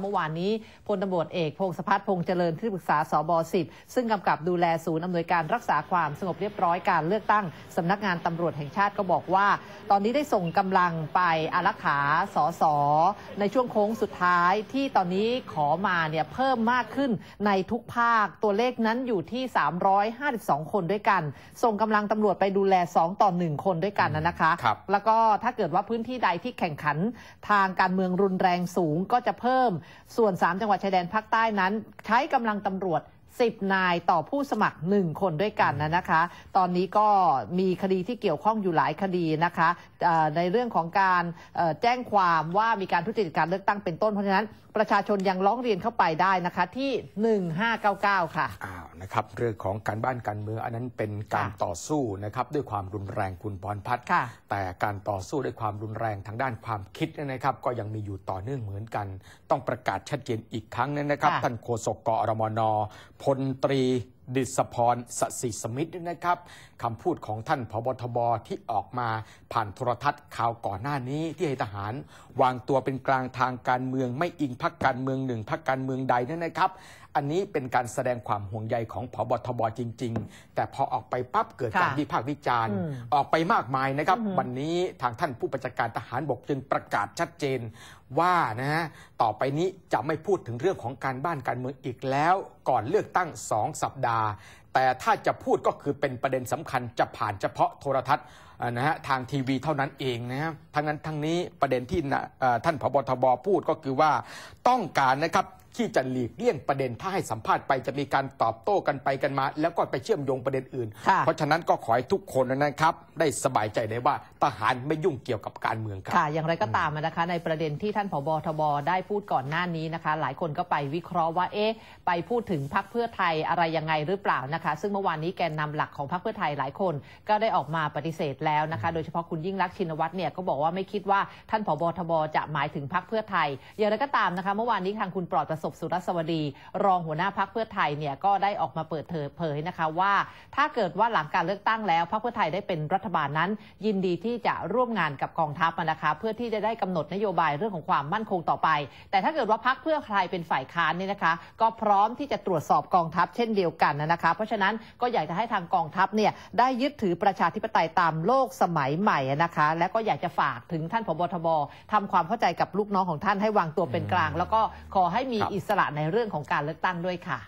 เมื่อวานนี้พลตำรวจเอก พงศพัฒน์พงษ์เจริญที่ปรึกษาสบ10ซึ่งกำกับดูแลศูนย์อำนวยการรักษาความสงบเรียบร้อยการเลือกตั้งสำนักงานตำรวจแห่งชาติก็บอกว่า ตอนนี้ได้ส่งกำลังไปอารักขาสอสอในช่วงโค้งสุดท้ายที่ตอนนี้ขอมาเนี่ย เพิ่มมากขึ้นในทุกภาคตัวเลขนั้นอยู่ที่ 352 คนด้วยกันส่งกำลังตำรวจไปดูแล2ต่อ1 คนด้วยกันนะคะคแล้วก็ถ้าเกิดว่าพื้นที่ใดที่แข่งขันทางการเมืองรุนแรงสูงก็จะเพิ่มส่วน 3 จังหวัดชายแดนภาคใต้นั้น ใช้กำลังตำรวจ10นายต่อผู้สมัคร 1 คนด้วยกันนะนะคะ ตอนนี้ก็มีคดีที่เกี่ยวข้องอยู่หลายคดีนะคะในเรื่องของการแจ้งความว่ามีการทุจริตการเลือกตั้งเป็นต้น เพราะฉะนั้น ประชาชนยังร้องเรียนเข้าไปได้นะคะที่ 1599 ค่ะอ้าวนะครับเรื่องของการบ้านการเมืองอันนั้นเป็นการต่อสู้นะครับด้วยความรุนแรงคุณพรพัฒน์แต่การต่อสู้ด้วยความรุนแรงทางด้านความคิดนะครับก็ยังมีอยู่ต่อเนื่องเหมือนกัน ต้องประกาศชัดเจนอีกครั้งนะครับท่านโฆษกกรมนพลตรีดิษพรสศิสมิตธนะครับคำพูดของท่านพบทบที่ออกมาผ่านโทรทัศน์ข่าวก่อนหน้านี้ที่ให้ทหาร วางตัวเป็นกลางทางการเมืองไม่อิงพักการเมืองหนึ่ง พักการเมืองใดนั่นนะครับอันนี้เป็นการแสดงความห่วงใยของผบทบ จริง ๆ แต่พอออกไปปั๊บเกิดการวิพากษ์วิจารณ์ ออกไปมากมายนะครับ วันนี้ทางท่านผู้บัญชาการทหารบกจึงประกาศชัดเจนว่านะฮะต่อไปนี้จะไม่พูดถึงเรื่องของการบ้านการเมืองอีกแล้วก่อนเลือกตั้งสองสัปดาห์ แต่ถ้าจะพูดก็คือเป็นประเด็นสำคัญจะผ่านเฉพาะโทรทัศน์นะฮะทางทีวีเท่านั้นเองนะฮะทั้งนั้นทั้งนี้ประเด็นที่ท่านผบทบพูดก็คือว่าต้องการนะครับที่จะหลีกเลี่ยงประเด็น ถ้าให้สัมภาษณ์ไป จะมีการตอบโต้กันไปกันมา แล้วก็ไปเชื่อมโยงประเด็นอื่น เพราะฉะนั้นก็ขอให้ทุกคนนะครับได้สบายใจได้ว่าทหารไม่ยุ่งเกี่ยวกับการเมืองครับ ค่ะอย่างไรก็ตามนะคะ ในประเด็นที่ท่านผบทบได้พูดก่อนหน้านี้นะคะ หลายคนก็ไปวิเคราะห์ว่าเอ๊ะไปพูดถึงพักเพื่อไทยอะไรยังไงหรือเปล่านะคะซึ่งเมื่อวานนี้แกนนำหลักของพักเพื่อไทยหลายคน ก็ได้ออกมาปฏิเสธแล้วนะคะโดยเฉพาะคุณยิ่งรักชินวัตรเนี่ยก็บอกว่าไม่คิดว่าท่านผบทบจะหมายถึงพักเพื่อไทยอย่างไรก็ตามนะคะเมื่อวานนี้ทางคุณปลอดประศพสุรศวดี รองหัวหน้าพักเพื่อไทยเนี่ยก็ได้ออกมาเปิดเผยนะคะว่า ถ้าเกิดว่าหลังการเลือกตั้งแล้วพักเพื่อไทยได้เป็นรัฐบาลนั้น ยินดีที่จะร่วมงานกับกองทัพนะคะเพื่อที่จะได้กำหนดนโยบายเรื่องของความมั่นคงต่อไป แต่ถ้าเกิดว่าพักเพื่อใครเป็นฝ่ายค้านนี่นะคะ ก็พร้อมที่จะตรวจสอบกองทัพเช่นเดียวกันนะคะ เพราะฉะนั้นก็อยากจะให้ทางกองทัพเนี่ยได้ยึดถือประชาธิปไตยตามโลกสมัยใหม่นะคะและก็อยากจะฝากถึงท่านพบทบ ทำความเข้าใจกับลูกน้องของท่านให้วางตัวเป็นกลาง แล้วก็ขอให้มีอิสระในเรื่องของการเลือกตั้งด้วยค่ะ